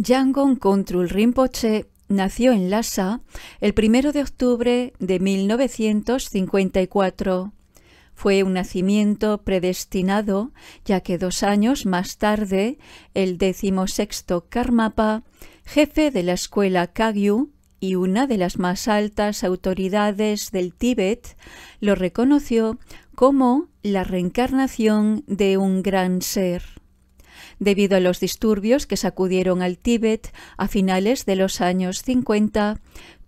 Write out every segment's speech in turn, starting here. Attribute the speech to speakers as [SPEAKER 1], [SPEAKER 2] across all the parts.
[SPEAKER 1] Yangon Control Rinpoche nació en Lhasa el 1 de octubre de 1954. Fue un nacimiento predestinado, ya que dos años más tarde, el decimosexto Karmapa, jefe de la escuela Kagyu y una de las más altas autoridades del Tíbet, lo reconoció como la reencarnación de un gran ser debido a los disturbios que sacudieron al Tíbet a finales de los años 50,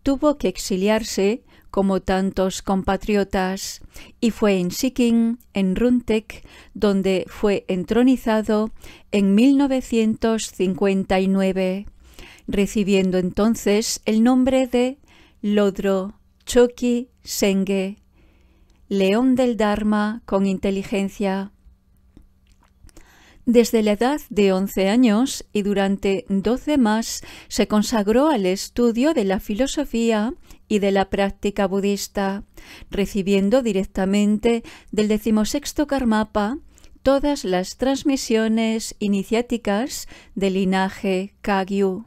[SPEAKER 1] tuvo que exiliarse como tantos compatriotas, y fue en Sikkim, en Runtek, donde fue entronizado en 1959, recibiendo entonces el nombre de Lodro Choki Senge, León del Dharma con inteligencia. Desde la edad de 11 años y durante 12 más se consagró al estudio de la filosofía y de la práctica budista, recibiendo directamente del decimosexto Karmapa todas las transmisiones iniciáticas del linaje Kagyu.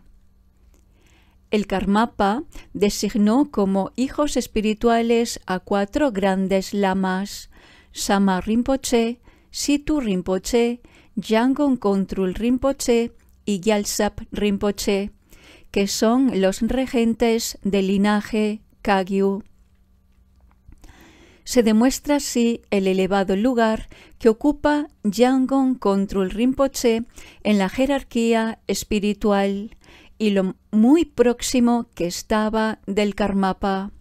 [SPEAKER 1] El Karmapa designó como hijos espirituales a cuatro grandes lamas, Sama Rinpoche, Situ Rinpoche, Yangon Kontrul Rinpoche y Gyalsap Rinpoche, que son los regentes del linaje Kagyu. Se demuestra así el elevado lugar que ocupa Yangon Kontrul Rinpoche en la jerarquía espiritual y lo muy próximo que estaba del Karmapa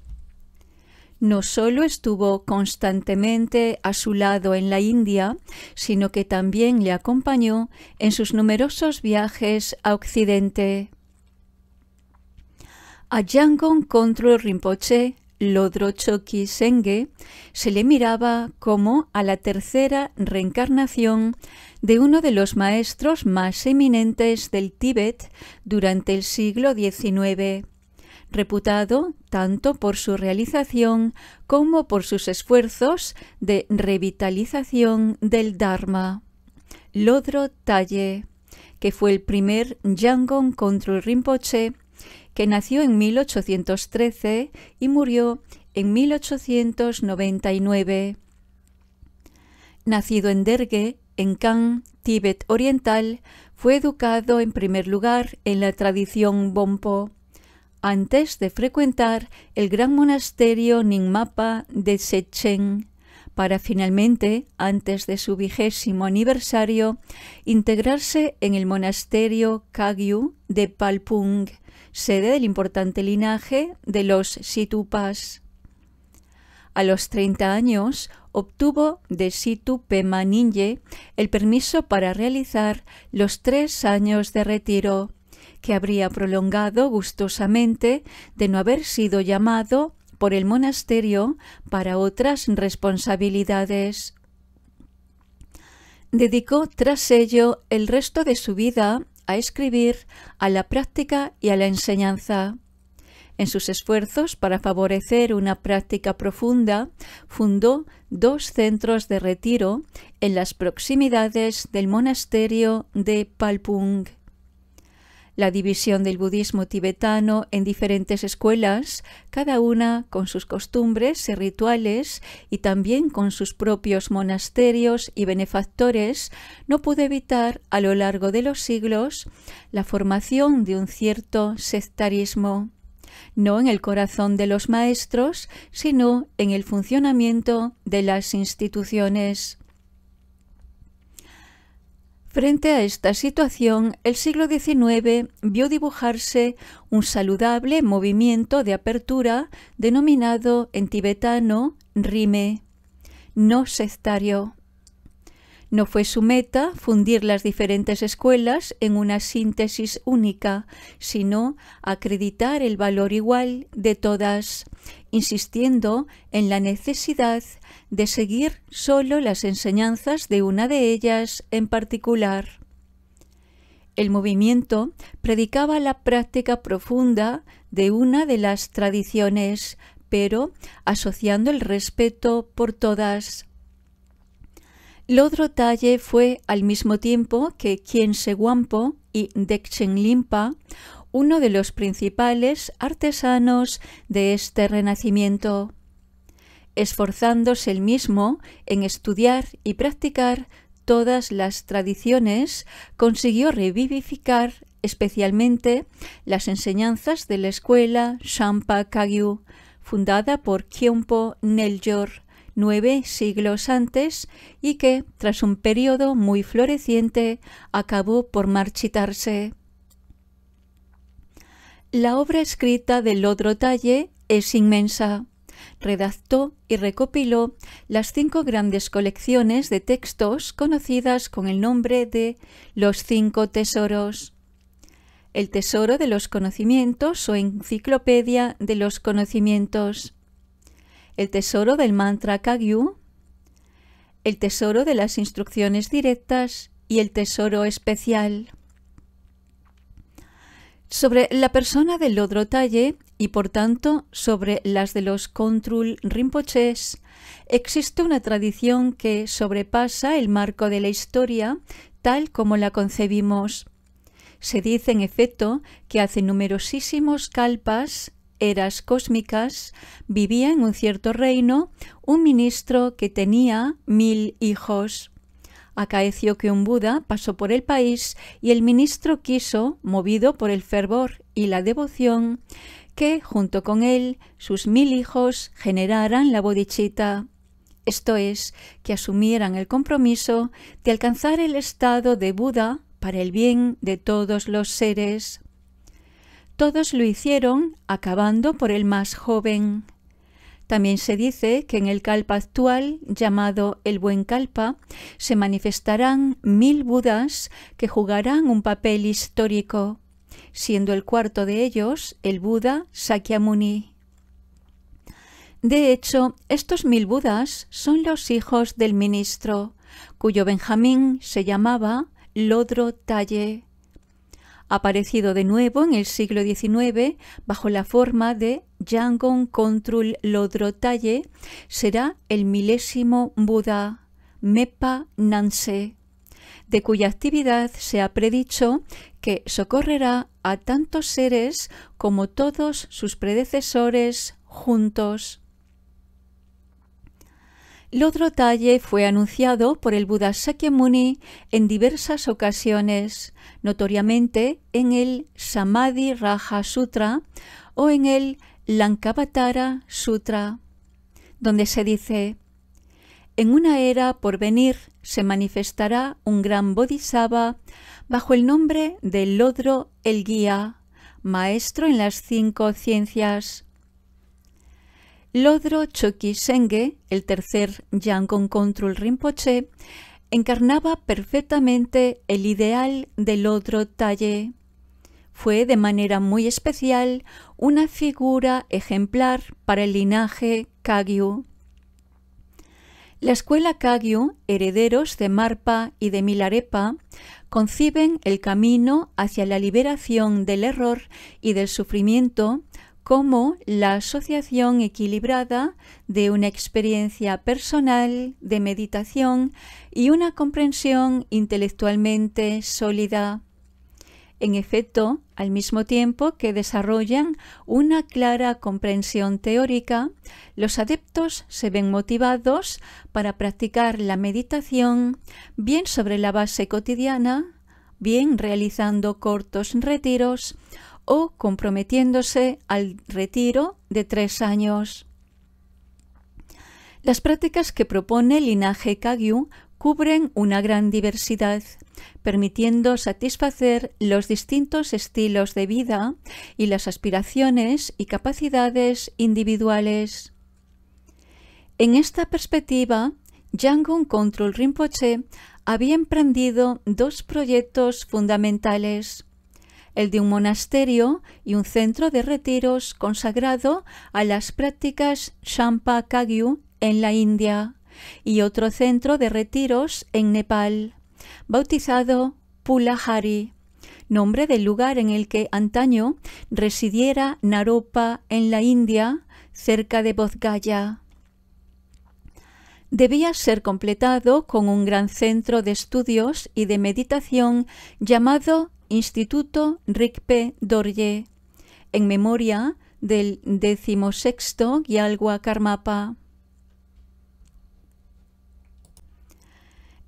[SPEAKER 1] no solo estuvo constantemente a su lado en la India, sino que también le acompañó en sus numerosos viajes a Occidente. A Yangon Control Rinpoche, Lodrochoki Senge, se le miraba como a la tercera reencarnación de uno de los maestros más eminentes del Tíbet durante el siglo XIX reputado tanto por su realización como por sus esfuerzos de revitalización del Dharma. Lodro Talle, que fue el primer Yangon el Rinpoche, que nació en 1813 y murió en 1899. Nacido en Dergue, en Kang, Tíbet Oriental, fue educado en primer lugar en la tradición Bompo antes de frecuentar el gran monasterio Ningmapa de Sechen, para finalmente, antes de su vigésimo aniversario, integrarse en el monasterio Kagyu de Palpung, sede del importante linaje de los Situpas. A los 30 años obtuvo de Situ Pema el permiso para realizar los tres años de retiro que habría prolongado gustosamente de no haber sido llamado por el monasterio para otras responsabilidades. Dedicó tras ello el resto de su vida a escribir, a la práctica y a la enseñanza. En sus esfuerzos para favorecer una práctica profunda, fundó dos centros de retiro en las proximidades del monasterio de Palpung la división del budismo tibetano en diferentes escuelas, cada una con sus costumbres y rituales y también con sus propios monasterios y benefactores, no pudo evitar a lo largo de los siglos la formación de un cierto sectarismo no en el corazón de los maestros, sino en el funcionamiento de las instituciones. Frente a esta situación, el siglo XIX vio dibujarse un saludable movimiento de apertura denominado en tibetano rime, no sectario. No fue su meta fundir las diferentes escuelas en una síntesis única, sino acreditar el valor igual de todas, insistiendo en la necesidad de seguir solo las enseñanzas de una de ellas en particular. El movimiento predicaba la práctica profunda de una de las tradiciones, pero asociando el respeto por todas. Lodro Talle fue al mismo tiempo que Quien Guampo y Dekchen Limpa uno de los principales artesanos de este renacimiento, esforzándose el mismo en estudiar y practicar todas las tradiciones, consiguió revivificar especialmente las enseñanzas de la escuela Shampa Kagyu, fundada por Kyompo Neljor nueve siglos antes y que, tras un periodo muy floreciente, acabó por marchitarse. La obra escrita del Lodro talle es inmensa. Redactó y recopiló las cinco grandes colecciones de textos conocidas con el nombre de los cinco tesoros. El tesoro de los conocimientos o enciclopedia de los conocimientos el tesoro del mantra Kagyu, el tesoro de las instrucciones directas y el tesoro especial. Sobre la persona del Lodro Talle y por tanto sobre las de los control Rinpoches existe una tradición que sobrepasa el marco de la historia tal como la concebimos. Se dice en efecto que hace numerosísimos calpas eras cósmicas, vivía en un cierto reino un ministro que tenía mil hijos. Acaeció que un Buda pasó por el país y el ministro quiso, movido por el fervor y la devoción, que, junto con él, sus mil hijos generaran la bodichita, esto es, que asumieran el compromiso de alcanzar el estado de Buda para el bien de todos los seres. Todos lo hicieron, acabando por el más joven. También se dice que en el Kalpa actual, llamado el Buen Kalpa, se manifestarán mil Budas que jugarán un papel histórico, siendo el cuarto de ellos el Buda Sakyamuni. De hecho, estos mil Budas son los hijos del ministro, cuyo Benjamín se llamaba Lodro Talle aparecido de nuevo en el siglo XIX bajo la forma de Yangon Contrul Lodrotaye, será el milésimo Buda Mepa Nanse, de cuya actividad se ha predicho que socorrerá a tantos seres como todos sus predecesores juntos. Lodro talle fue anunciado por el Buda Sakyamuni en diversas ocasiones, notoriamente en el Samadhi Raja Sutra o en el Lankavatara Sutra, donde se dice: En una era por venir se manifestará un gran Bodhisattva bajo el nombre de Lodro el Guía, maestro en las cinco ciencias Lodro Choki Senge, el tercer Yangon Control Rinpoche, encarnaba perfectamente el ideal del Lodro Talle. Fue de manera muy especial una figura ejemplar para el linaje Kagyu. La escuela Kagyu, herederos de Marpa y de Milarepa, conciben el camino hacia la liberación del error y del sufrimiento como la asociación equilibrada de una experiencia personal de meditación y una comprensión intelectualmente sólida. En efecto, al mismo tiempo que desarrollan una clara comprensión teórica, los adeptos se ven motivados para practicar la meditación bien sobre la base cotidiana, bien realizando cortos retiros o comprometiéndose al retiro de tres años. Las prácticas que propone el linaje Kagyu cubren una gran diversidad, permitiendo satisfacer los distintos estilos de vida y las aspiraciones y capacidades individuales. En esta perspectiva, Yangon Control Rinpoche había emprendido dos proyectos fundamentales el de un monasterio y un centro de retiros consagrado a las prácticas Shampa Kagyu en la India y otro centro de retiros en Nepal, bautizado Pulahari, nombre del lugar en el que antaño residiera Naropa en la India, cerca de Bodhgaya debía ser completado con un gran centro de estudios y de meditación llamado Instituto Rigpe Dorje, en memoria del decimosexto Gyalwa Karmapa.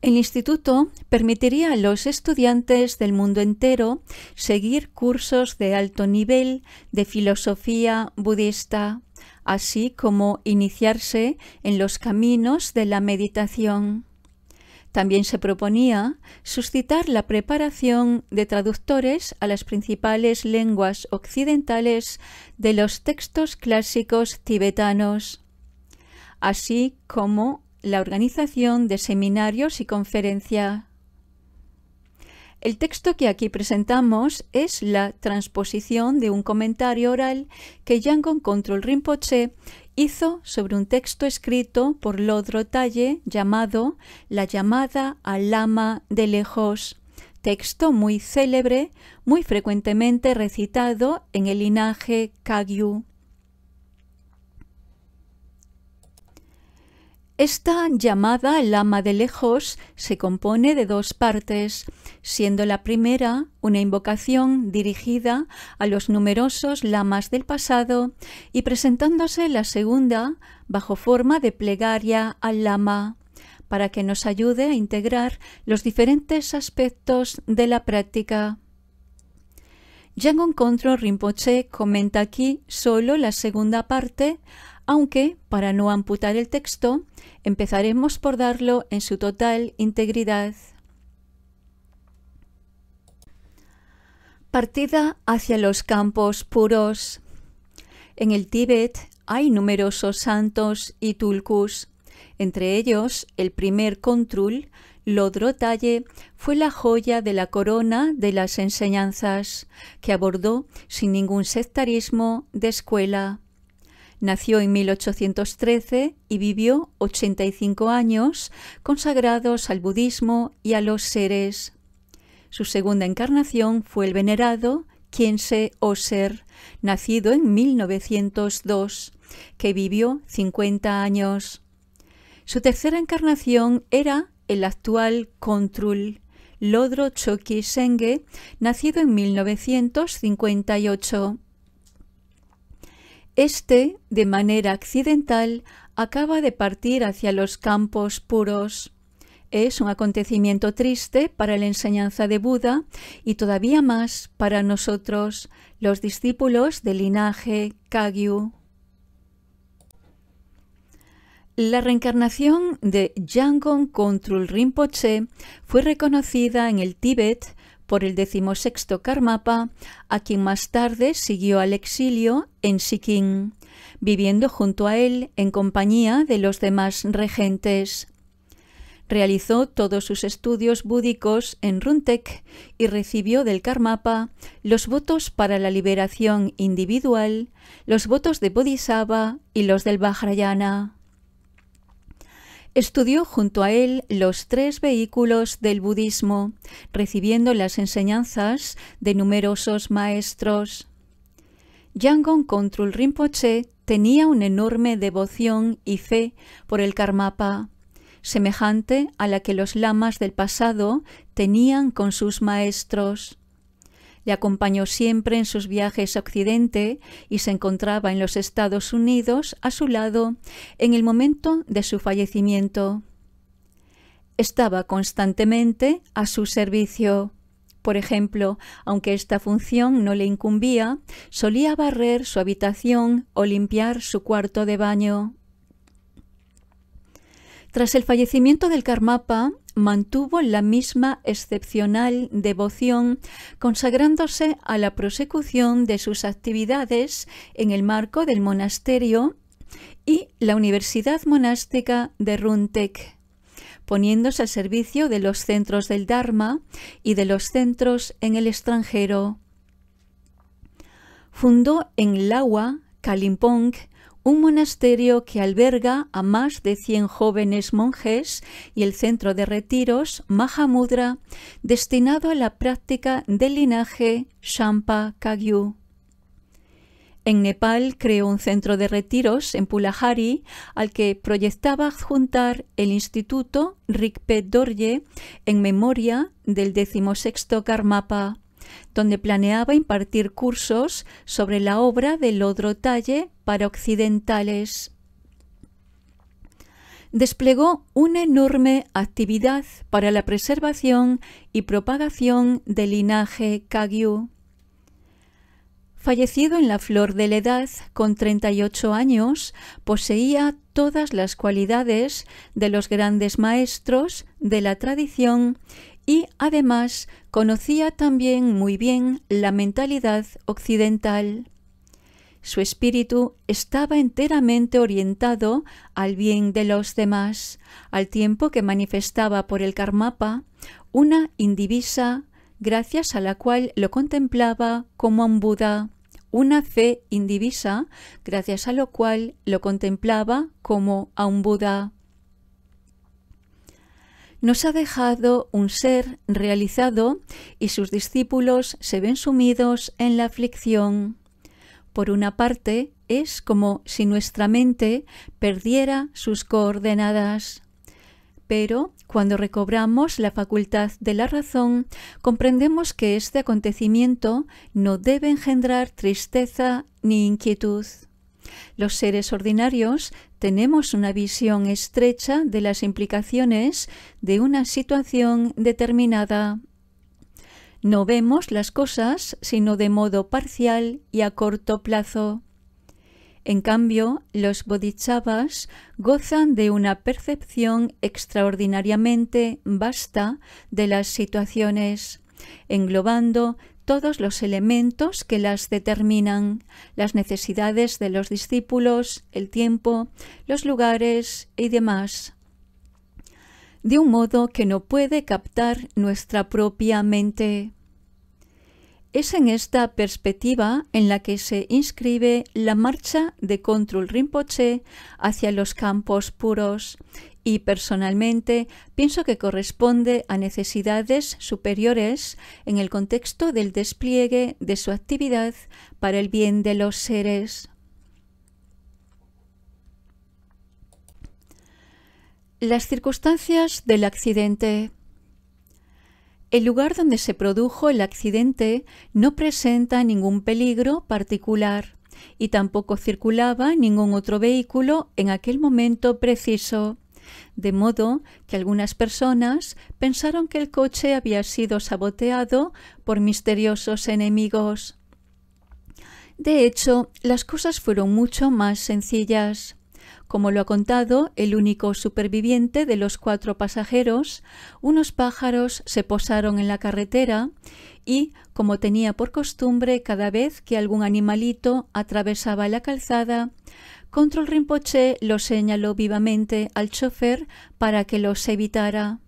[SPEAKER 1] El instituto permitiría a los estudiantes del mundo entero seguir cursos de alto nivel de filosofía budista, así como iniciarse en los caminos de la meditación. También se proponía suscitar la preparación de traductores a las principales lenguas occidentales de los textos clásicos tibetanos, así como la organización de seminarios y conferencias. El texto que aquí presentamos es la transposición de un comentario oral que Yangon Control Rinpoche hizo sobre un texto escrito por Lodro Talle llamado La llamada al lama de lejos, texto muy célebre, muy frecuentemente recitado en el linaje Kagyu. Esta llamada al lama de lejos se compone de dos partes siendo la primera una invocación dirigida a los numerosos lamas del pasado y presentándose la segunda bajo forma de plegaria al lama para que nos ayude a integrar los diferentes aspectos de la práctica. Yangon Contro Rinpoche comenta aquí solo la segunda parte, aunque, para no amputar el texto, empezaremos por darlo en su total integridad. Partida hacia los campos puros. En el Tíbet hay numerosos santos y tulkus, entre ellos el primer Lodro Talle, fue la joya de la corona de las enseñanzas, que abordó sin ningún sectarismo de escuela. Nació en 1813 y vivió 85 años consagrados al budismo y a los seres. Su segunda encarnación fue el venerado Kiense Oser, nacido en 1902, que vivió 50 años. Su tercera encarnación era el actual Kontrul, Lodro Choki Senge, nacido en 1958. Este, de manera accidental, acaba de partir hacia los campos puros es un acontecimiento triste para la enseñanza de Buda y todavía más para nosotros, los discípulos del linaje Kagyu. La reencarnación de Yangon Kontrul Rinpoche fue reconocida en el Tíbet por el decimosexto Karmapa, a quien más tarde siguió al exilio en Sikkim, viviendo junto a él en compañía de los demás regentes. Realizó todos sus estudios búdicos en Runtek y recibió del Karmapa los votos para la liberación individual, los votos de Bodhisattva y los del Vajrayana. Estudió junto a él los tres vehículos del budismo, recibiendo las enseñanzas de numerosos maestros. Yangon Control Rinpoche tenía una enorme devoción y fe por el Karmapa semejante a la que los lamas del pasado tenían con sus maestros. Le acompañó siempre en sus viajes a Occidente y se encontraba en los Estados Unidos a su lado en el momento de su fallecimiento. Estaba constantemente a su servicio. Por ejemplo, aunque esta función no le incumbía, solía barrer su habitación o limpiar su cuarto de baño. Tras el fallecimiento del Karmapa, mantuvo la misma excepcional devoción, consagrándose a la prosecución de sus actividades en el marco del monasterio y la Universidad Monástica de Runtek, poniéndose al servicio de los centros del Dharma y de los centros en el extranjero. Fundó en Lawa, Kalimpong, un monasterio que alberga a más de 100 jóvenes monjes y el centro de retiros Mahamudra, destinado a la práctica del linaje Shampa Kagyu. En Nepal creó un centro de retiros en Pulahari al que proyectaba adjuntar el Instituto Rigpet Dorje en memoria del decimosexto Karmapa donde planeaba impartir cursos sobre la obra de Lodro Talle para occidentales. Desplegó una enorme actividad para la preservación y propagación del linaje Kagyu. Fallecido en la flor de la edad, con 38 años, poseía todas las cualidades de los grandes maestros de la tradición y además conocía también muy bien la mentalidad occidental. Su espíritu estaba enteramente orientado al bien de los demás, al tiempo que manifestaba por el Karmapa una indivisa gracias a la cual lo contemplaba como un Buda, una fe indivisa gracias a lo cual lo contemplaba como a un Buda nos ha dejado un ser realizado y sus discípulos se ven sumidos en la aflicción. Por una parte, es como si nuestra mente perdiera sus coordenadas. Pero cuando recobramos la facultad de la razón, comprendemos que este acontecimiento no debe engendrar tristeza ni inquietud. Los seres ordinarios tenemos una visión estrecha de las implicaciones de una situación determinada. No vemos las cosas sino de modo parcial y a corto plazo. En cambio, los bodhisattvas gozan de una percepción extraordinariamente vasta de las situaciones, englobando todos los elementos que las determinan, las necesidades de los discípulos, el tiempo, los lugares y demás, de un modo que no puede captar nuestra propia mente. Es en esta perspectiva en la que se inscribe la marcha de Control Rinpoche hacia los campos puros y personalmente pienso que corresponde a necesidades superiores en el contexto del despliegue de su actividad para el bien de los seres. Las circunstancias del accidente. El lugar donde se produjo el accidente no presenta ningún peligro particular y tampoco circulaba ningún otro vehículo en aquel momento preciso de modo que algunas personas pensaron que el coche había sido saboteado por misteriosos enemigos. De hecho, las cosas fueron mucho más sencillas. Como lo ha contado el único superviviente de los cuatro pasajeros, unos pájaros se posaron en la carretera y, como tenía por costumbre cada vez que algún animalito atravesaba la calzada, Control Rinpoche lo señaló vivamente al chofer para que los evitara.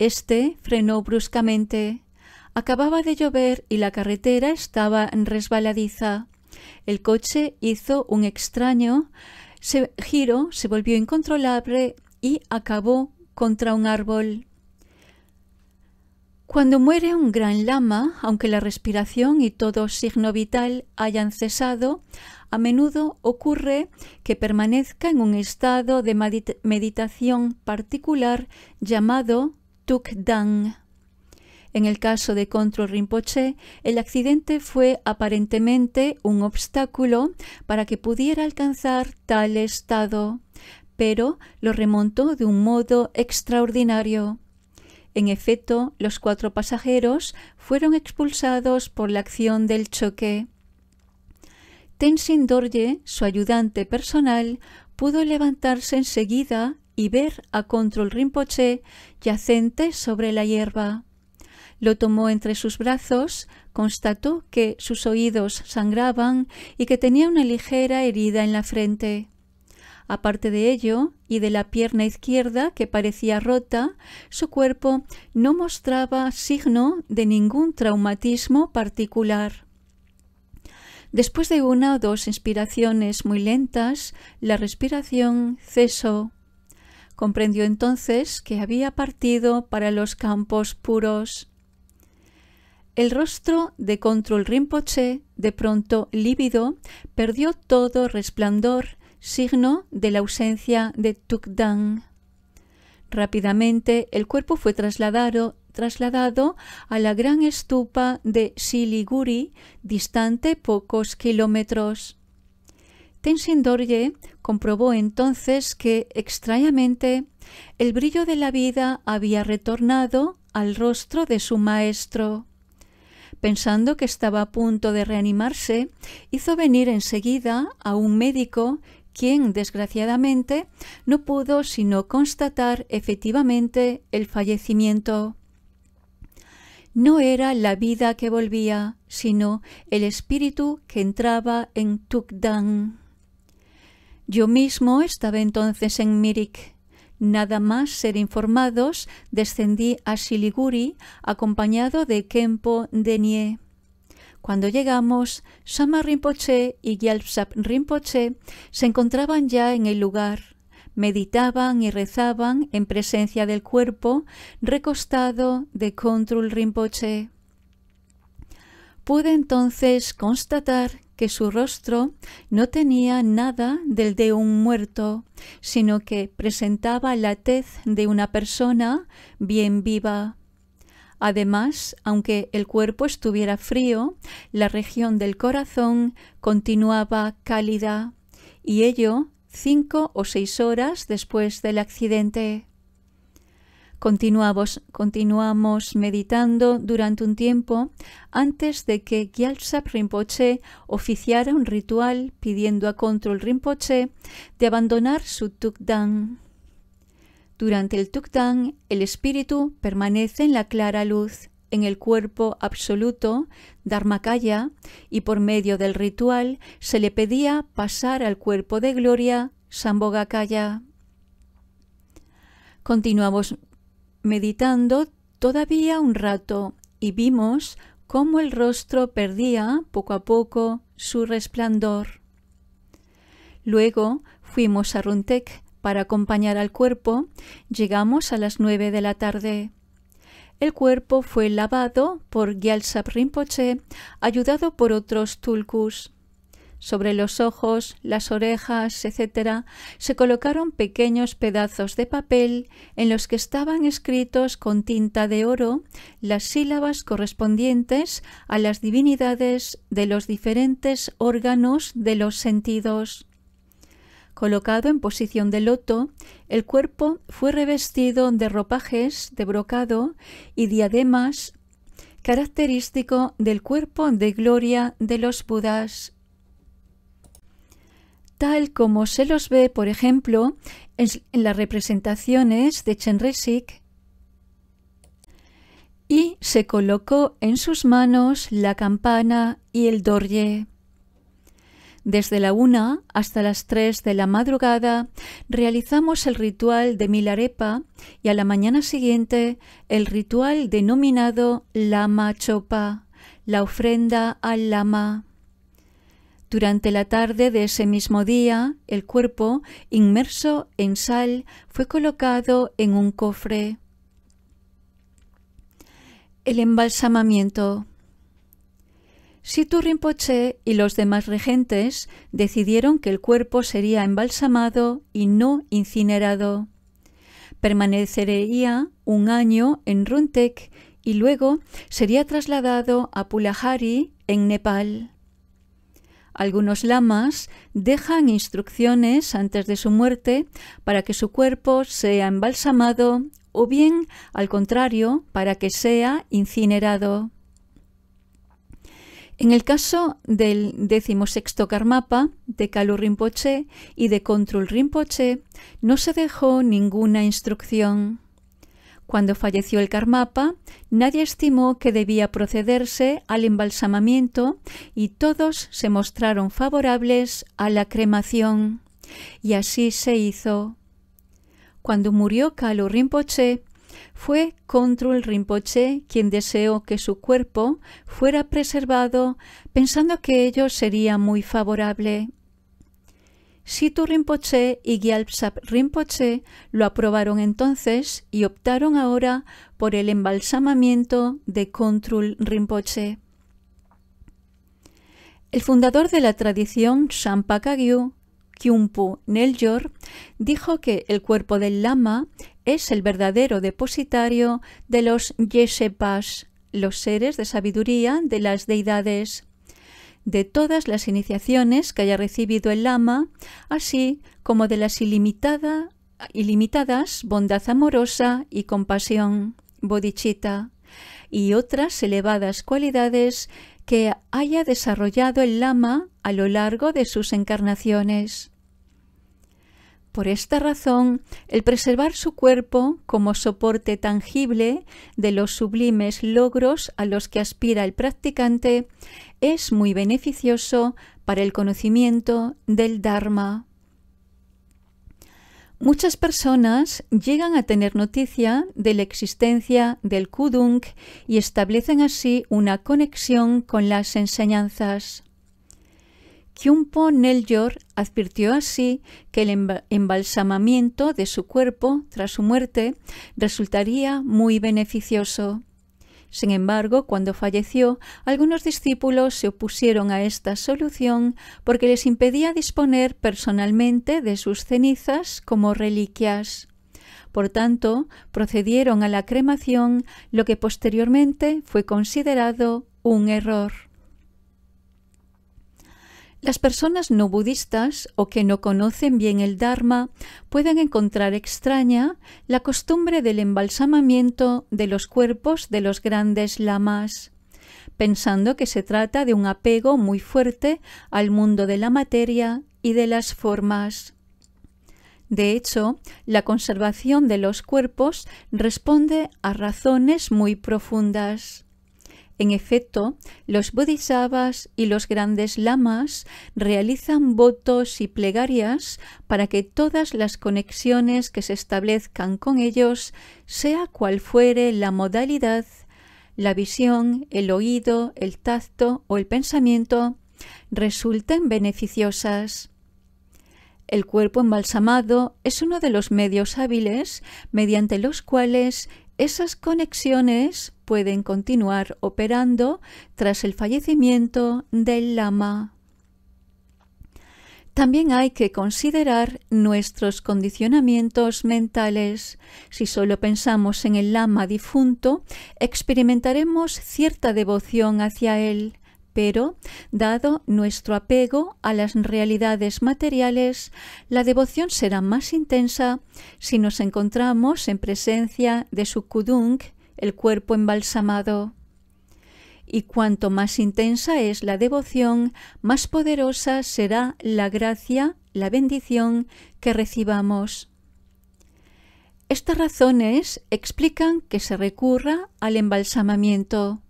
[SPEAKER 1] Este frenó bruscamente. Acababa de llover y la carretera estaba resbaladiza. El coche hizo un extraño se giro, se volvió incontrolable y acabó contra un árbol. Cuando muere un gran lama, aunque la respiración y todo signo vital hayan cesado, a menudo ocurre que permanezca en un estado de meditación particular llamado Tukdang. En el caso de Control Rinpoche, el accidente fue aparentemente un obstáculo para que pudiera alcanzar tal estado, pero lo remontó de un modo extraordinario. En efecto, los cuatro pasajeros fueron expulsados por la acción del choque. Tenzin Dorje, su ayudante personal, pudo levantarse enseguida y ver a Control Rinpoche yacente sobre la hierba. Lo tomó entre sus brazos, constató que sus oídos sangraban y que tenía una ligera herida en la frente. Aparte de ello, y de la pierna izquierda, que parecía rota, su cuerpo no mostraba signo de ningún traumatismo particular. Después de una o dos inspiraciones muy lentas, la respiración cesó. Comprendió entonces que había partido para los campos puros. El rostro de Control Rinpoche, de pronto lívido, perdió todo resplandor signo de la ausencia de Tukdang. Rápidamente el cuerpo fue trasladado, trasladado a la gran estupa de Siliguri, distante pocos kilómetros. Tenzin Dorje comprobó entonces que, extrañamente, el brillo de la vida había retornado al rostro de su maestro. Pensando que estaba a punto de reanimarse, hizo venir enseguida a un médico quien desgraciadamente no pudo sino constatar efectivamente el fallecimiento. No era la vida que volvía, sino el espíritu que entraba en Tukdan. Yo mismo estaba entonces en Mirik. Nada más ser informados, descendí a Siliguri acompañado de Kempo Denie. Cuando llegamos, Sama Rinpoche y Gyalsap Rinpoche se encontraban ya en el lugar, meditaban y rezaban en presencia del cuerpo recostado de Control Rinpoche. Pude entonces constatar que su rostro no tenía nada del de un muerto, sino que presentaba la tez de una persona bien viva. Además, aunque el cuerpo estuviera frío, la región del corazón continuaba cálida, y ello cinco o seis horas después del accidente. Continuamos, meditando durante un tiempo antes de que Gyaltsap Rinpoche oficiara un ritual pidiendo a Control Rinpoche de abandonar su Tukdang. Durante el Tukdang, el espíritu permanece en la clara luz, en el cuerpo absoluto, Dharmakaya, y por medio del ritual se le pedía pasar al cuerpo de gloria, Sambhogakaya. Continuamos meditando todavía un rato y vimos cómo el rostro perdía poco a poco su resplandor. Luego fuimos a Runtek para acompañar al cuerpo, llegamos a las nueve de la tarde. El cuerpo fue lavado por Gyalsap Rinpoche, ayudado por otros tulkus. Sobre los ojos, las orejas, etc., se colocaron pequeños pedazos de papel en los que estaban escritos con tinta de oro las sílabas correspondientes a las divinidades de los diferentes órganos de los sentidos. Colocado en posición de loto, el cuerpo fue revestido de ropajes de brocado y diademas, característico del cuerpo de gloria de los Budas tal como se los ve, por ejemplo, en las representaciones de Chenresik, y se colocó en sus manos la campana y el dorje. Desde la una hasta las tres de la madrugada realizamos el ritual de Milarepa y a la mañana siguiente el ritual denominado Lama Chopa, la ofrenda al Lama. Durante la tarde de ese mismo día, el cuerpo, inmerso en sal, fue colocado en un cofre. El embalsamamiento. Situ Rinpoche y los demás regentes decidieron que el cuerpo sería embalsamado y no incinerado. Permanecería un año en Runtek y luego sería trasladado a Pulahari, en Nepal. Algunos lamas dejan instrucciones antes de su muerte para que su cuerpo sea embalsamado o bien, al contrario, para que sea incinerado. En el caso del decimosexto Karmapa de Kalu Rinpoche y de Control Rinpoche, no se dejó ninguna instrucción. Cuando falleció el Karmapa, nadie estimó que debía procederse al embalsamamiento y todos se mostraron favorables a la cremación. Y así se hizo. Cuando murió Kalu Rinpoche, fue Control Rinpoche quien deseó que su cuerpo fuera preservado, pensando que ello sería muy favorable. Situ Rinpoche y Gyalpsap Rinpoche lo aprobaron entonces y optaron ahora por el embalsamamiento de Control Rinpoche. El fundador de la tradición Kyumpu Nelyor, dijo que el cuerpo del lama es el verdadero depositario de los yesepas, los seres de sabiduría de las deidades. De todas las iniciaciones que haya recibido el lama, así como de las ilimitadas bondad amorosa y compasión, bodichita y otras elevadas cualidades que haya desarrollado el lama a lo largo de sus encarnaciones. Por esta razón, el preservar su cuerpo como soporte tangible de los sublimes logros a los que aspira el practicante es muy beneficioso para el conocimiento del Dharma. Muchas personas llegan a tener noticia de la existencia del Kudung y establecen así una conexión con las enseñanzas. Kyumpo Nelyor advirtió así que el embalsamamiento de su cuerpo tras su muerte resultaría muy beneficioso. Sin embargo, cuando falleció, algunos discípulos se opusieron a esta solución porque les impedía disponer personalmente de sus cenizas como reliquias. Por tanto, procedieron a la cremación, lo que posteriormente fue considerado un error. Las personas no budistas o que no conocen bien el Dharma pueden encontrar extraña la costumbre del embalsamamiento de los cuerpos de los grandes lamas, pensando que se trata de un apego muy fuerte al mundo de la materia y de las formas. De hecho, la conservación de los cuerpos responde a razones muy profundas. En efecto, los bodhisattvas y los grandes lamas realizan votos y plegarias para que todas las conexiones que se establezcan con ellos, sea cual fuere la modalidad, la visión, el oído, el tacto o el pensamiento, resulten beneficiosas. El cuerpo embalsamado es uno de los medios hábiles mediante los cuales esas conexiones pueden continuar operando tras el fallecimiento del lama. También hay que considerar nuestros condicionamientos mentales. Si solo pensamos en el lama difunto, experimentaremos cierta devoción hacia él pero, dado nuestro apego a las realidades materiales, la devoción será más intensa si nos encontramos en presencia de su kudung, el cuerpo embalsamado. Y cuanto más intensa es la devoción, más poderosa será la gracia, la bendición que recibamos. Estas razones explican que se recurra al embalsamamiento.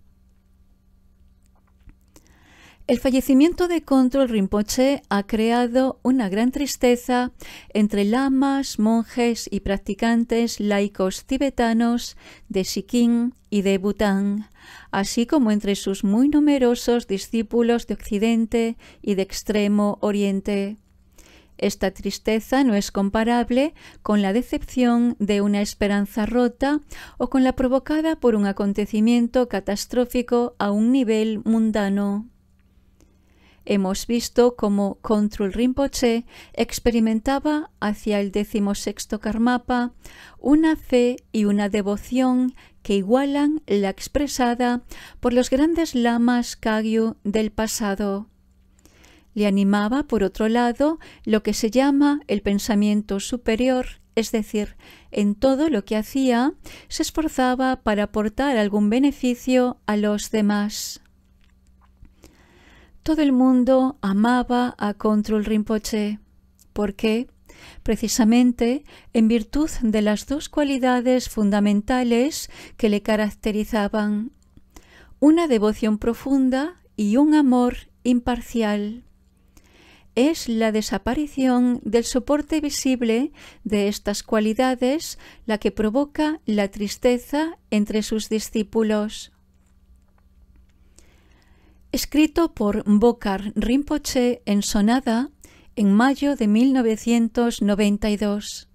[SPEAKER 1] El fallecimiento de Control Rinpoche ha creado una gran tristeza entre lamas, monjes y practicantes laicos tibetanos de Sikkim y de Bután, así como entre sus muy numerosos discípulos de Occidente y de Extremo Oriente. Esta tristeza no es comparable con la decepción de una esperanza rota o con la provocada por un acontecimiento catastrófico a un nivel mundano hemos visto cómo Control Rinpoche experimentaba hacia el decimosexto Karmapa una fe y una devoción que igualan la expresada por los grandes lamas Kagyu del pasado. Le animaba, por otro lado, lo que se llama el pensamiento superior, es decir, en todo lo que hacía, se esforzaba para aportar algún beneficio a los demás. Todo el mundo amaba a Control Rinpoche. ¿Por qué? Precisamente en virtud de las dos cualidades fundamentales que le caracterizaban, una devoción profunda y un amor imparcial. Es la desaparición del soporte visible de estas cualidades la que provoca la tristeza entre sus discípulos escrito por Bokar Rinpoche en Sonada en mayo de 1992.